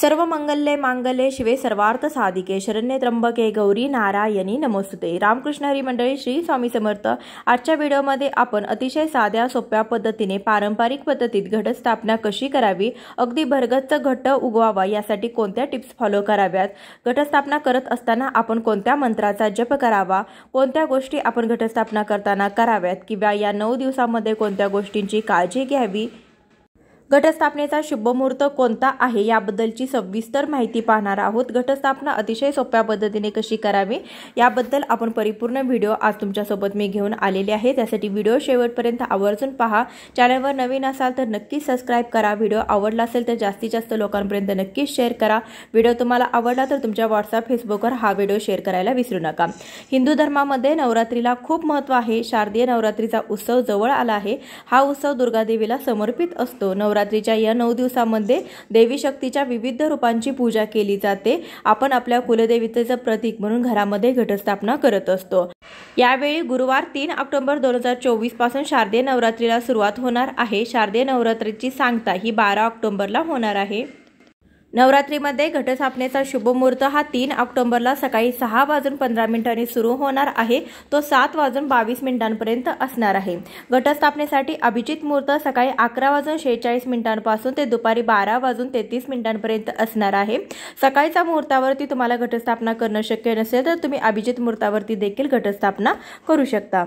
सर्व मंगल्ये मांगल्ये शिवे सर्वार्थ साधिके शरण्ये त्र्यंबके गौरी नारायणी नमोस्तुते रामकृष्ण हरी मंडळी श्री स्वामी समर्थ आजच्या व्हिडिओमध्ये आपण अतिशय साध्या सोप्या पद्धतीने पारंपरिक पद्धतीत घटस्थापना कशी करावी अगदी भरगच्च घट उगवावा यासाठी कोणत्या टिप्स फॉलो कराव्यात घटस्थापना करत असताना आपण कोणत्या मंत्राचा जप करावा कोणत्या गोष्टी आपण घटस्थापना करताना कराव्यात किंवा या नऊ दिवसामध्ये कोणत्या गोष्टींची काळजी घ्यावी घटस्थापनेचा शुभमुहूर्त कोणता आहे याबद्दलची सविस्तर माहिती पाहणार आहोत घटस्थापना अतिशय सोप्या पद्धतीने कशी करावी याबद्दल आपण परिपूर्ण व्हिडिओ आज तुमच्यासोबत मी घेऊन आलेले आहे त्यासाठी व्हिडिओ शेवटपर्यंत आवर्जून पहा चॅनलवर नवीन असाल तर नक्कीच सबस्क्राईब करा व्हिडिओ आवडला असेल तर जास्तीत जास्त लोकांपर्यंत नक्कीच शेअर करा व्हिडिओ तुम्हाला आवडला तर तुमच्या व्हॉट्सअप फेसबुकवर हा व्हिडिओ शेअर करायला विसरू नका हिंदू धर्मामध्ये नवरात्रीला खूप महत्त्व आहे शारदीय नवरात्रीचा उत्सव जवळ आला आहे हा उत्सव दुर्गादेवीला समर्पित असतो नवरात्र नवरात्रीच्या या नऊ दिवसामध्ये देवी शक्तीच्या विविध रूपांची पूजा केली जाते आपण आपल्या कुलदेवतेचं प्रतीक म्हणून घरामध्ये घटस्थापना करत असतो यावेळी गुरुवार तीन ऑक्टोबर दोन हजार चोवीस पासून शारदीय नवरात्रीला सुरुवात होणार आहे शारदीय नवरात्रीची सांगता ही बारा ऑक्टोबरला होणार आहे नवरात्रीमध्ये घटस्थापनेचा शुभ मुहूर्त हा तीन ऑक्टोबरला सकाळी सहा वाजून पंधरा मिनिटांनी सुरू होणार आहे तो सात वाजून बावीस मिनिटांपर्यंत असणार आहे घटस्थापनेसाठी अभिजित मुहूर्त सकाळी अकरा वाजून शेहेचाळीस मिनिटांपासून ते दुपारी बारा वाजून तेहतीस मिनिटांपर्यंत असणार आहे सकाळीच्या मुहूर्तावरती तुम्हाला घटस्थापना करणं शक्य नसेल तर तुम्ही अभिजित मुहूर्तावरती देखील घटस्थापना करू शकता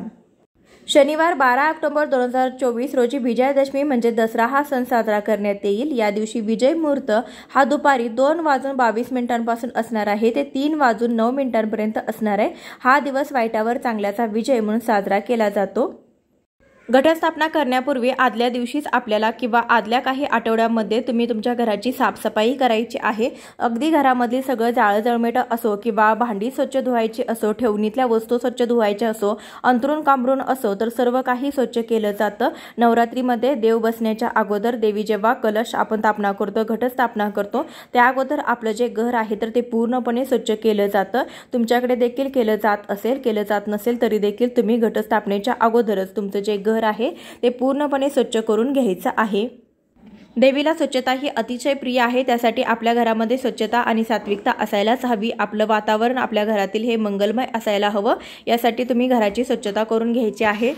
शनिवार बारा ऑक्टोबर दोन हजार चोवीस रोजी विजयादशमी म्हणजे दसरा हा सण साजरा करण्यात येईल या दिवशी विजय मुहूर्त हा दुपारी दोन वाजून बावीस मिनिटांपासून असणार आहे ते तीन वाजून नऊ मिनिटांपर्यंत असणार आहे हा दिवस वाईटावर चांगल्याचा विजय म्हणून साजरा केला जातो घटस्थापना करण्यापूर्वी आदल्या दिवशीच आपल्याला किंवा आदल्या काही आठवड्यामध्ये तुम्ही तुमच्या घराची साफसफाई करायची आहे अगदी घरामधली सगळं जाळं जळमेटं असो किंवा भांडी स्वच्छ धुवायची असो ठेवणीतल्या वस्तू स्वच्छ धुवायच्या असो अंतरून कांबरून असो तर सर्व काही स्वच्छ केलं जातं नवरात्रीमध्ये देव बसण्याच्या अगोदर देवी जेव्हा कलश आपण तापना करतो घटस्थापना करतो त्या अगोदर आपलं जे घर आहे तर ते पूर्णपणे स्वच्छ केलं जातं तुमच्याकडे देखील केलं जात असेल केलं जात नसेल तरी देखील तुम्ही घटस्थापनेच्या अगोदरच तुमचं जे घर घर आहे ते पूर्णपणे स्वच्छ करून घ्यायचं आहे देवीला स्वच्छता ही अतिशय प्रिय आहे त्यासाठी आपल्या घरामध्ये स्वच्छता आणि सात्विकता असायलाच हवी आपलं वातावरण आपल्या घरातील हे मंगलमय असायला हवं यासाठी तुम्ही घराची स्वच्छता करून घ्यायची आहे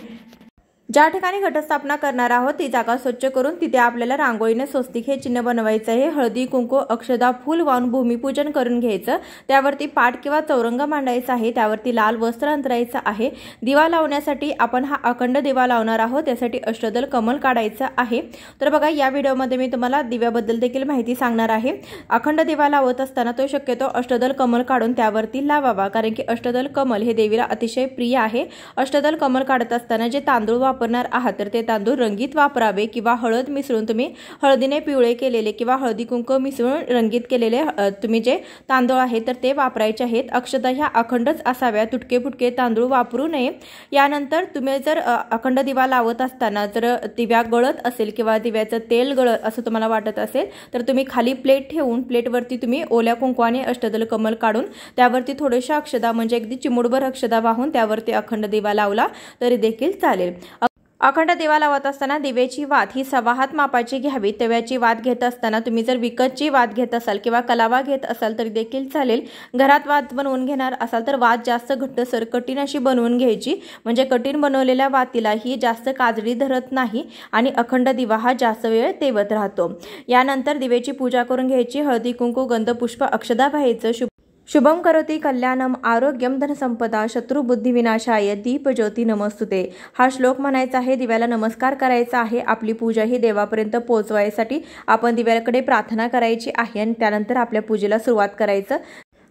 ज्या ठिकाणी घटस्थापना करणार आहोत ती जागा स्वच्छ करून तिथे आपल्याला रांगोळीने स्वस्तिक हे चिन्ह बनवायचं आहे हळदी कुंकू अक्षदा फुल वाहून भूमिपूजन करून घ्यायचं त्यावरती पाठ किंवा चौरंग मांडायचा आहे त्यावरती लाल वस्त्र अंतरायचं आहे दिवा लावण्यासाठी आपण हा अखंड दिवा लावणार आहोत त्यासाठी अष्टदल कमल काढायचं आहे तर बघा या व्हिडिओमध्ये मी तुम्हाला दिव्याबद्दल देखील माहिती सांगणार आहे अखंड दिवा लावत असताना तो शक्यतो अष्टदल कमल काढून त्यावरती लावावा कारण की अष्टदल कमल हे देवीला अतिशय प्रिय आहे अष्टदल कमल काढत असताना जे तांदूळ वापर वापरणार आहात तर ते तांदूळ रंगीत वापरावे किंवा हळद मिसळून तुम्ही हळदीने पिवळे केलेले किंवा हळदी कुंकू मिसळून रंगीत केलेले तुम्ही जे तांदूळ आहे तर ते वापरायचे आहेत अक्षता ह्या अखंडच असाव्या तुटके फुटके तांदूळ वापरू नये यानंतर तुम्ही जर अखंड दिवा लावत असताना जर दिव्या गळत असेल किंवा दिव्याचं तेल गळत असं तुम्हाला वाटत असेल तर तुम्ही खाली प्लेट ठेवून प्लेटवरती तुम्ही ओल्या कुंकवाने अष्टदल कमल काढून त्यावरती थोडेशा अक्षदा म्हणजे अगदी चिमुडभर अक्षदा वाहून त्यावरती अखंड दिवा लावला तरी देखील चालेल अखंड देवाला लावत असताना दिवेची वाद ही सवाहात मापाची घ्यावी तव्याची वाद घेत असताना तुम्ही जर विकतची वाद घेत असाल किंवा कलावा घेत असाल तरी देखील चालेल घरात वाद बनवून घेणार असाल तर वाद जास्त सर कठीण अशी बनवून घ्यायची म्हणजे कठीण बनवलेल्या वातीला ही जास्त काजळी धरत नाही आणि अखंड दिवा हा जास्त वेळ तेवत राहतो यानंतर दिवेची पूजा करून घ्यायची हळदी कुंकू गंध पुष्प अक्षदा व्हायचं शुभ शुभम करोती कल्याणम आरोग्यम धनसंपदा दीप ज्योती नमस्तुते हा श्लोक म्हणायचा आहे दिव्याला नमस्कार करायचा आहे आपली पूजा ही देवापर्यंत पोहोचवायसाठी आपण दिव्याकडे प्रार्थना करायची आहे आणि त्यानंतर आपल्या पूजेला सुरुवात करायचं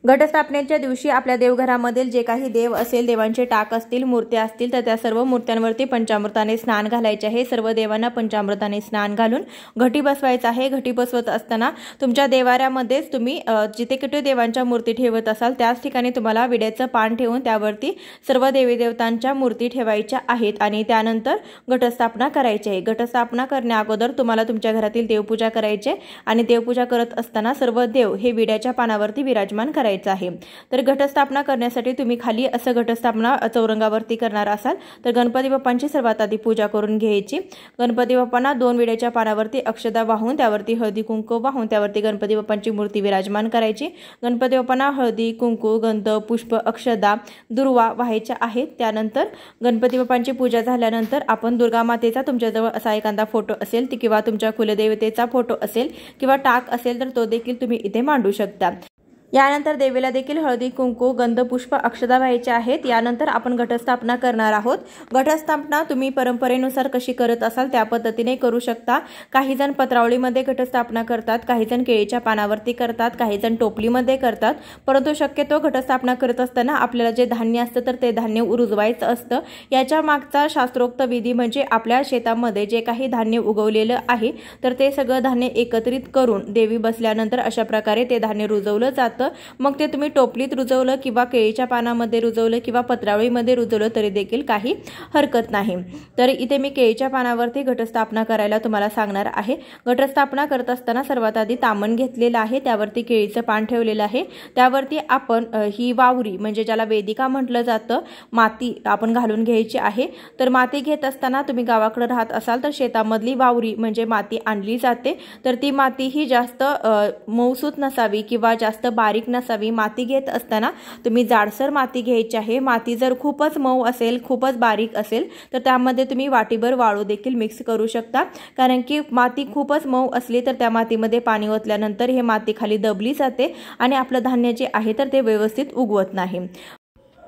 घटस्थापनेच्या दिवशी आपल्या देवघरामधील जे काही देव असेल देवांचे टाक असतील मूर्त्या असतील तर त्या सर्व मूर्त्यांवरती पंचामृताने स्नान घालायचे आहे सर्व देवांना पंचामृताने स्नान घालून घटी बसवायचं आहे घटी बसवत असताना तुमच्या देवाऱ्यामध्येच तुम्ही जिथे कुठे देवांच्या मूर्ती ठेवत असाल त्याच ठिकाणी तुम्हाला विड्याचं पान ठेवून त्यावरती सर्व देवी देवतांच्या मूर्ती ठेवायच्या आहेत आणि त्यानंतर घटस्थापना करायची आहे घटस्थापना करण्या अगोदर तुम्हाला तुमच्या घरातील देवपूजा करायचे आणि देवपूजा करत असताना सर्व देव हे विड्याच्या पानावरती विराजमान करायचे करायचं आहे तर घटस्थापना करण्यासाठी तुम्ही खाली असं घटस्थापना चौरंगावरती करणार असाल तर गणपती बाप्पांची सर्वात आधी पूजा करून घ्यायची गणपती बाप्पांना दोन विड्याच्या पानावरती अक्षदा वाहून त्यावरती हळदी कुंकू वाहून त्यावरती गणपती बाप्पांची मूर्ती विराजमान करायची गणपती बाप्पांना हळदी कुंकू गंध पुष्प अक्षदा दुर्वा व्हायच्या आहेत त्यानंतर गणपती बाप्पांची पूजा झाल्यानंतर आपण दुर्गा मातेचा तुमच्याजवळ असा एखादा फोटो असेल किंवा तुमच्या कुलदेवतेचा फोटो असेल किंवा टाक असेल तर तो देखील तुम्ही इथे मांडू शकता यानंतर देवीला देखील हळदी कुंकू गंधपुष्प अक्षदा व्हायचे आहेत यानंतर आपण घटस्थापना करणार आहोत घटस्थापना तुम्ही परंपरेनुसार कशी करत असाल त्या पद्धतीने करू शकता काहीजण पत्रावळीमध्ये घटस्थापना करतात काही केळीच्या पानावरती करतात काहीजण टोपलीमध्ये करतात परंतु शक्यतो घटस्थापना करत असताना आपल्याला जे धान्य असतं तर ते धान्य रुजवायचं असतं याच्या मागचा शास्त्रोक्त विधी म्हणजे आपल्या शेतामध्ये जे काही धान्य उगवलेलं आहे तर ते सगळं धान्य एकत्रित करून देवी बसल्यानंतर अशा प्रकारे ते धान्य रुजवलं जातं जातं मग ते तुम्ही टोपलीत रुजवलं किंवा केळीच्या पानामध्ये रुजवलं किंवा पत्रावळीमध्ये रुजवलं तरी देखील काही हरकत नाही तर इथे मी केळीच्या पानावरती घटस्थापना करायला तुम्हाला सांगणार आहे घटस्थापना करत असताना सर्वात आधी तामण घेतलेलं आहे त्यावरती केळीचं पान ठेवलेलं आहे त्यावरती आपण ही वावरी म्हणजे ज्याला वेदिका म्हटलं जातं माती आपण घालून घ्यायची आहे तर माती घेत असताना तुम्ही गावाकडे राहत असाल तर शेतामधली वावरी म्हणजे माती आणली जाते तर ती माती ही जास्त मौसूत नसावी किंवा जास्त बारीक नसावी माती घेत असताना तुम्ही जाडसर माती घ्यायची आहे माती जर खूपच मऊ असेल खूपच बारीक असेल तर त्यामध्ये तुम्ही वाटीभर वाळू देखील मिक्स करू शकता कारण की माती खूपच मऊ असली तर त्या मातीमध्ये पाणी ओतल्यानंतर हे माती खाली दबली जाते आणि आपलं धान्य जे आहे तर ते व्यवस्थित उगवत नाही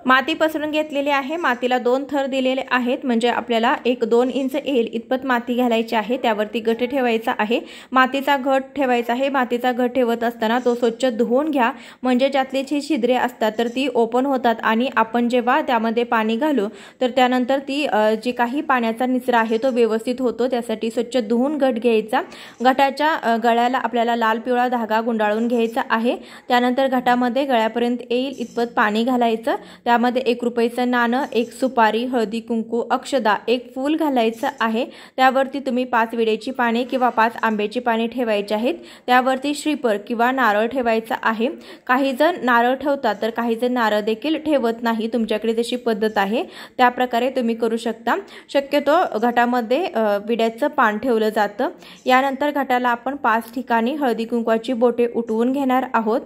माती पसरून घेतलेली आहे मातीला दोन थर दिलेले आहेत म्हणजे आपल्याला एक दोन इंच येईल इतपत माती घालायची आहे त्यावरती गट ठेवायचा आहे मातीचा घट ठेवायचा आहे मातीचा घट ठेवत असताना तो स्वच्छ धुवून घ्या म्हणजे ज्यातले जी छिद्रे असतात तर ती ओपन होतात आणि आपण जेव्हा त्यामध्ये पाणी घालू तर त्यानंतर ती जी काही पाण्याचा निचरा आहे तो व्यवस्थित होतो त्यासाठी स्वच्छ धुवून घट घ्यायचा घटाच्या गळ्याला आपल्याला लाल पिवळा धागा गुंडाळून घ्यायचा आहे त्यानंतर घटामध्ये गळ्यापर्यंत येईल इतपत पाणी घालायचं त्यामध्ये एक रुपयाचं नाणं एक सुपारी हळदी कुंकू अक्षदा एक फूल घालायचं आहे त्यावरती तुम्ही पाच विड्याची पाने किंवा पाच आंब्याची पाने ठेवायची आहेत त्यावरती श्रीपर किंवा नारळ ठेवायचा आहे काही जण नारळ ठेवतात तर काही जण नारळ देखील ठेवत नाही तुमच्याकडे जशी पद्धत आहे त्याप्रकारे तुम्ही करू शकता शक्यतो घटामध्ये विड्याचं पान ठेवलं जातं यानंतर घटाला आपण पाच ठिकाणी हळदी कुंकवाची बोटे उठवून घेणार आहोत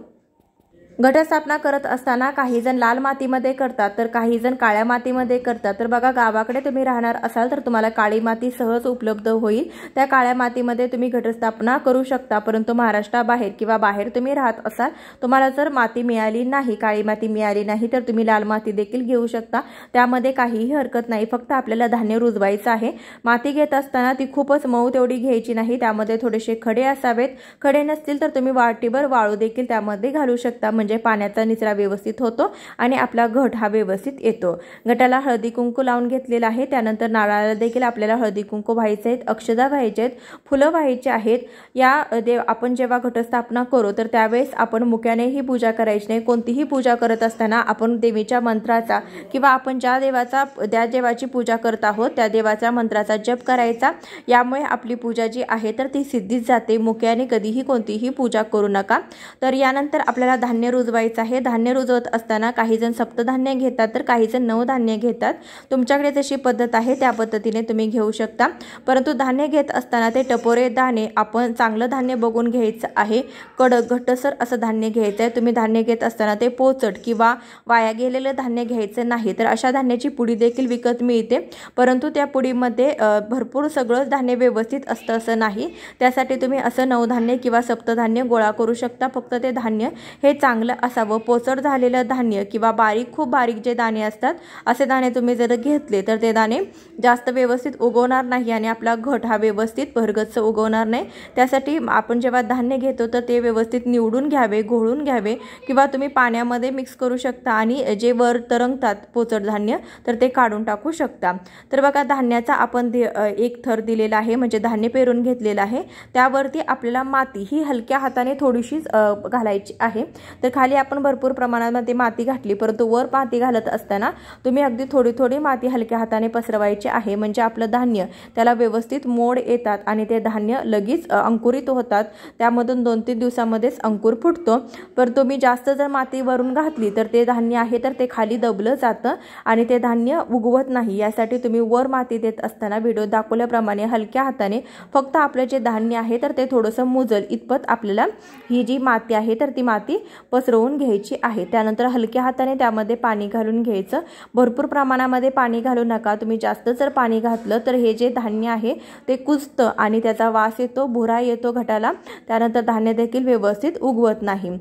घटस्थापना करत असताना काही जण लाल मातीमध्ये करतात तर काही जण काळ्या मातीमध्ये करतात तर बघा गावाकडे तुम्ही राहणार असाल तर तुम्हाला काळी माती सहज उपलब्ध होईल त्या काळ्या मातीमध्ये तुम्ही घटस्थापना करू शकता परंतु महाराष्ट्राबाहेर किंवा बाहेर तुम्ही राहत असाल तुम्हाला जर माती मिळाली नाही काळी माती मिळाली नाही तर तुम्ही लाल माती देखील घेऊ शकता त्यामध्ये काहीही हरकत नाही फक्त आपल्याला धान्य रुजवायचं आहे माती घेत असताना ती खूपच मऊ तेवढी घ्यायची नाही त्यामध्ये थोडेसे खडे असावेत खडे नसतील तर तुम्ही वाटीभर वाळू देखील त्यामध्ये घालू शकता म्हणजे म्हणजे पाण्याचा निचरा व्यवस्थित होतो आणि आपला घट हा व्यवस्थित येतो घटाला हळदी कुंकू लावून घेतलेला आहे त्यानंतर नारळाला देखील आपल्याला हळदी कुंकू व्हायचे आहेत अक्षदा व्हायचे आहेत फुलं व्हायचे आहेत या देव आपण जेव्हा घटस्थापना करू तर त्यावेळेस आपण मुक्याने ही पूजा करायची नाही कोणतीही पूजा करत असताना आपण देवीच्या मंत्राचा किंवा आपण ज्या देवाचा त्या देवाची पूजा करत आहोत त्या देवाचा मंत्राचा जप करायचा यामुळे आपली पूजा जी आहे तर ती सिद्धीच जाते मुक्याने कधीही कोणतीही पूजा करू नका तर यानंतर आपल्याला धान्य रुजवायचं आहे धान्य रुजवत असताना काहीजण सप्तधान्य घेतात तर काहीजण नवधान्य घेतात तुमच्याकडे जशी पद्धत आहे त्या पद्धतीने तुम्ही घेऊ शकता परंतु धान्य घेत असताना ते टपोरे दाणे आपण चांगलं धान्य बघून घ्यायचं आहे कडक घटसर असं धान्य घ्यायचं आहे तुम्ही धान्य घेत असताना ते पोचट किंवा वाया गेलेलं धान्य घ्यायचं नाही तर अशा धान्याची पुडी देखील विकत मिळते परंतु त्या पुडीमध्ये भरपूर सगळं धान्य व्यवस्थित असतं असं नाही त्यासाठी तुम्ही असं नवधान्य किंवा सप्तधान्य गोळा करू शकता फक्त ते धान्य हे चांगलं चांगलं असावं पोचड झालेलं धान्य किंवा बारीक खूप बारीक जे दाणे असतात असे दाणे तुम्ही जर घेतले तर ते दाणे जास्त व्यवस्थित उगवणार नाही आणि आपला घट हा व्यवस्थित भरगच्च उगवणार नाही त्यासाठी आपण जेव्हा धान्य घेतो तर ते व्यवस्थित निवडून घ्यावे घोळून घ्यावे किंवा तुम्ही पाण्यामध्ये मिक्स करू शकता आणि जे वर तरंगतात पोचड धान्य तर ते काढून टाकू शकता तर बघा धान्याचा आपण एक थर दिलेला आहे म्हणजे धान्य पेरून घेतलेलं आहे त्यावरती आपल्याला माती ही हलक्या हाताने थोडीशीच घालायची आहे तर खाली आपण भरपूर प्रमाणामध्ये माती घातली परंतु वर माती घालत असताना तुम्ही अगदी थोडी थोडी माती हलक्या हाताने पसरवायची आहे म्हणजे आपलं धान्य त्याला व्यवस्थित मोड येतात आणि ते धान्य लगेच अंकुरित होतात त्यामधून दोन तीन दिवसामध्येच अंकुर फुटतो पण तुम्ही जास्त जर माती वरून घातली तर ते धान्य आहे तर ते खाली दबलं जातं आणि ते धान्य उगवत नाही यासाठी तुम्ही वर माती देत असताना व्हिडिओ दाखवल्याप्रमाणे हलक्या हाताने फक्त आपलं जे धान्य आहे तर ते थोडंसं मुजल इतपत आपल्याला ही जी माती आहे तर ती माती पस पसरवून घ्यायची आहे त्यानंतर हलक्या हाताने त्यामध्ये पाणी घालून घ्यायचं भरपूर प्रमाणामध्ये पाणी घालू नका तुम्ही जास्त जर पाणी घातलं तर हे जे धान्य आहे ते कुजतं आणि त्याचा वास येतो भुरा येतो घटाला त्यानंतर धान्य देखील व्यवस्थित उगवत नाही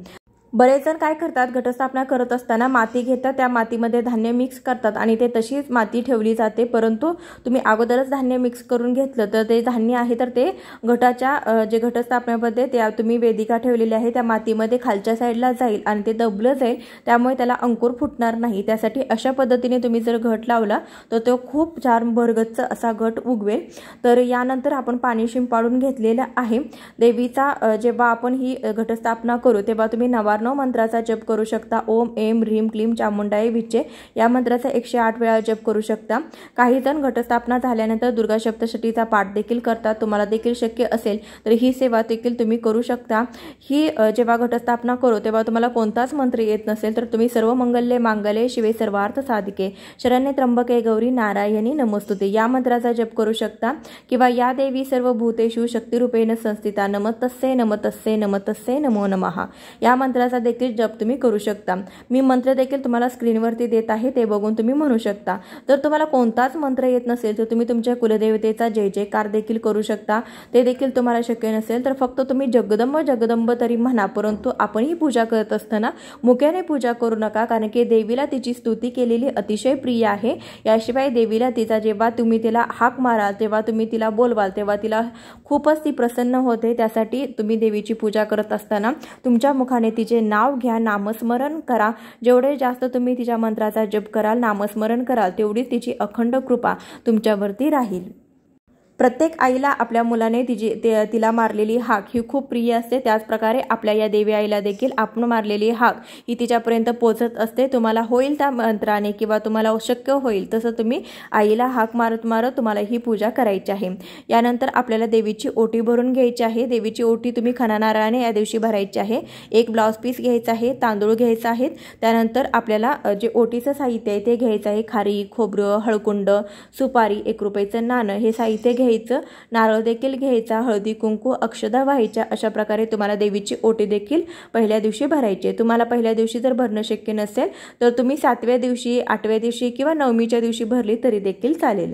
बरेच जण काय करतात घटस्थापना करत असताना माती घेतात त्या मातीमध्ये धान्य मिक्स करतात आणि ते तशीच माती ठेवली जाते परंतु तुम्ही अगोदरच धान्य मिक्स करून घेतलं तर ते धान्य आहे तर ते घटाच्या जे घटस्थापनामध्ये त्या तुम्ही वेदिका ठेवलेली आहे त्या मातीमध्ये खालच्या साईडला जाईल आणि ते दबलं जाईल त्यामुळे त्याला अंकुर फुटणार नाही त्यासाठी अशा पद्धतीने तुम्ही जर घट लावला तर तो खूप चार भरगच्च असा घट उगवेल तर यानंतर आपण पाणी शिंपाडून घेतलेलं आहे देवीचा जेव्हा आपण ही घटस्थापना करू तेव्हा तुम्ही नवार त्र्याण्णव मंत्राचा जप करू शकता ओम एम ह्रीम क्लीम चामुंडाई विचे या मंत्राचा एकशे आठ वेळा जप करू शकता काही जण घटस्थापना झाल्यानंतर दुर्गा सप्तशतीचा पाठ देखील करतात तुम्हाला देखील शक्य असेल तर ही सेवा देखील तुम्ही करू शकता ही जेव्हा घटस्थापना करू तेव्हा तुम्हाला कोणताच मंत्र येत नसेल तर तुम्ही सर्व मंगल्ये मांगले शिवे सर्वार्थ साधिके शरण्य त्र्यंबके गौरी नारायणी नमस्तुते या मंत्राचा जप करू शकता किंवा या देवी सर्व भूतेषु शक्तिरूपेण संस्थिता नमतस्से नमतस्से नमतस्से नमो नमहा या मंत्राचा मंत्राचा देखील जप तुम्ही करू शकता मी मंत्र देखील तुम्हाला स्क्रीनवरती देत आहे ते बघून तुम्ही म्हणू शकता जर तुम्हाला कोणताच मंत्र येत नसेल तर तुम्ही तुमच्या कुलदेवतेचा जय जयकार देखील करू शकता ते देखील तुम्हाला शक्य नसेल तर फक्त तुम्ही जगदंब जगदंब तरी म्हणा परंतु आपण ही पूजा करत असताना मुख्याने पूजा करू नका कारण की देवीला तिची स्तुती केलेली अतिशय प्रिय आहे याशिवाय देवीला तिचा जेव्हा तुम्ही तिला हाक माराल तेव्हा तुम्ही तिला बोलवाल तेव्हा तिला खूपच ती प्रसन्न होते त्यासाठी तुम्ही देवीची पूजा करत असताना तुमच्या मुखाने तिचे नाव घ्या नामस्मरण करा जेवढे जास्त तुम्ही तिच्या मंत्राचा जप कराल नामस्मरण कराल तेवढीच तिची अखंड कृपा तुमच्यावरती राहील प्रत्येक आईला आपल्या मुलाने तिची तिला मारलेली हाक ही खूप प्रिय असते त्याचप्रकारे आपल्या या देवी आईला देखील आपण मारलेली हाक ही तिच्यापर्यंत पोचत असते तुम्हाला होईल त्या मंत्राने किंवा तुम्हाला अशक्य होईल तसं तुम्ही आईला हाक मारत मारत तुम्हाला ही पूजा करायची आहे यानंतर आपल्याला देवीची ओटी भरून घ्यायची आहे देवीची ओटी तुम्ही खनानाराने या दिवशी भरायची आहे एक ब्लाऊज पीस घ्यायचा आहे तांदूळ घ्यायचा आहेत त्यानंतर आपल्याला जे ओटीचं साहित्य आहे ते घ्यायचं आहे खारी खोबरं हळकुंड सुपारी एक रुपयाचं नाणं हे साहित्य घ्यायचं घ्यायचं नारळ देखील घ्यायचा हळदी कुंकू अक्षदा व्हायच्या अशा प्रकारे तुम्हाला देवीची ओटी देखील पहिल्या दिवशी भरायचे तुम्हाला पहिल्या दिवशी जर भरणं शक्य नसेल तर तुम्ही सातव्या दिवशी आठव्या दिवशी किंवा नवमीच्या दिवशी भरली तरी देखील चालेल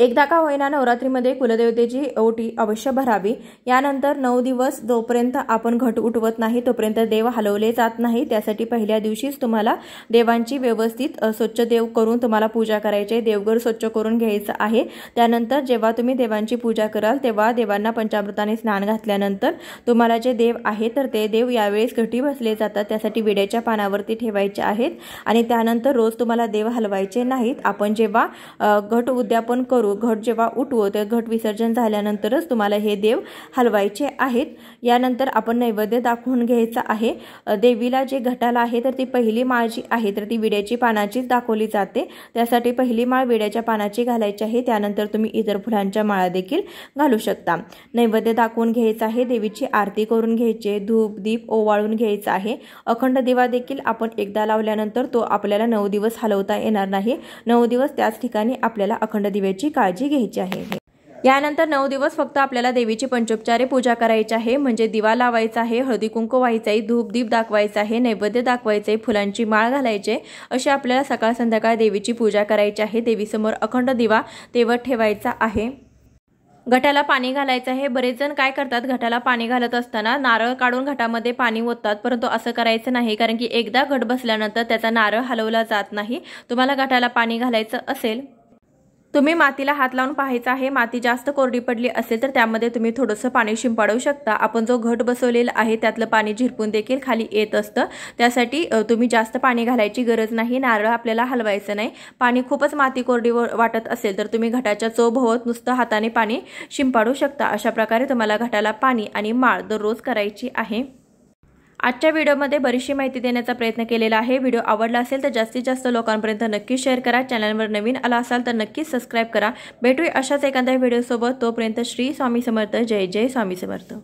एकदा का होईना नवरात्रीमध्ये कुलदेवतेची ओटी अवश्य भरावी यानंतर नऊ दिवस जोपर्यंत आपण घट उठवत नाही तोपर्यंत देव हलवले जात नाही त्यासाठी पहिल्या दिवशीच तुम्हाला देवांची व्यवस्थित स्वच्छ देव करून तुम्हाला पूजा करायची देवघर स्वच्छ करून घ्यायचं आहे त्यानंतर जेव्हा तुम्ही देवांची पूजा कराल तेव्हा देवांना पंचामृताने स्नान घातल्यानंतर तुम्हाला जे देव आहे तर ते देव यावेळेस घटी बसले जातात त्यासाठी विड्याच्या पानावरती ठेवायचे आहेत आणि त्यानंतर रोज तुम्हाला देव हलवायचे नाहीत आपण जेव्हा घट उद्यापन करू करू घट जेव्हा उठवू तर घट विसर्जन झाल्यानंतरच तुम्हाला हे देव हलवायचे आहेत यानंतर आपण नैवेद्य दाखवून घ्यायचा आहे देवीला जे घटाला आहे तर ती पहिली माळ जी आहे तर ती विड्याची पानाचीच दाखवली जाते त्यासाठी पहिली माळ विड्याच्या पानाची घालायची आहे त्यानंतर तुम्ही इतर फुलांच्या माळा देखील घालू शकता नैवेद्य दाखवून घ्यायचं आहे देवीची आरती करून घ्यायची धूप दीप ओवाळून घ्यायचं आहे अखंड दिवा देखील आपण एकदा लावल्यानंतर तो आपल्याला नऊ दिवस हलवता येणार नाही नऊ दिवस त्याच ठिकाणी आपल्याला अखंड दिव्याची काळजी घ्यायची आहे यानंतर नऊ दिवस फक्त आपल्याला देवीची पंचोपचारे पूजा करायची आहे म्हणजे दिवा लावायचा आहे हळदी कुंकू व्हायचा आहे धूप दीप दाखवायचा आहे नैवेद्य दाखवायचं आहे फुलांची माळ घालायचे अशी आपल्याला सकाळ संध्याकाळ देवीची पूजा करायची आहे देवीसमोर अखंड दिवा तेवत ठेवायचा आहे घटाला पाणी घालायचं आहे बरेच जण काय करतात घटाला पाणी घालत असताना नारळ काढून घटामध्ये पाणी ओततात परंतु असं करायचं नाही कारण की एकदा घट बसल्यानंतर त्याचा नारळ हलवला जात नाही तुम्हाला घटाला पाणी घालायचं असेल तुम्ही मातीला हात लावून पाहायचं आहे माती जास्त कोरडी पडली असेल तर त्यामध्ये तुम्ही थोडंसं पाणी शिंपाडू शकता आपण जो घट बसवलेला आहे त्यातलं पाणी झिरपून देखील खाली येत असतं त्यासाठी तुम्ही जास्त पाणी घालायची गरज नाही नारळ आपल्याला हलवायचं नाही पाणी खूपच माती कोरडी वाटत असेल तर तुम्ही घटाच्या चोभोवत नुसतं हाताने पाणी शिंपाडू शकता अशा प्रकारे तुम्हाला घटाला पाणी आणि माळ दररोज करायची आहे आजच्या व्हिडिओमध्ये बरीचशी माहिती देण्याचा प्रयत्न केलेला आहे व्हिडिओ आवडला असेल तर जास्तीत जास्त लोकांपर्यंत नक्की शेअर करा चॅनलवर नवीन आला असाल तर नक्कीच सबस्क्राईब करा भेटूया अशाच एखाद्या व्हिडिओसोबत तोपर्यंत श्री स्वामी समर्थ जय जय स्वामी समर्थ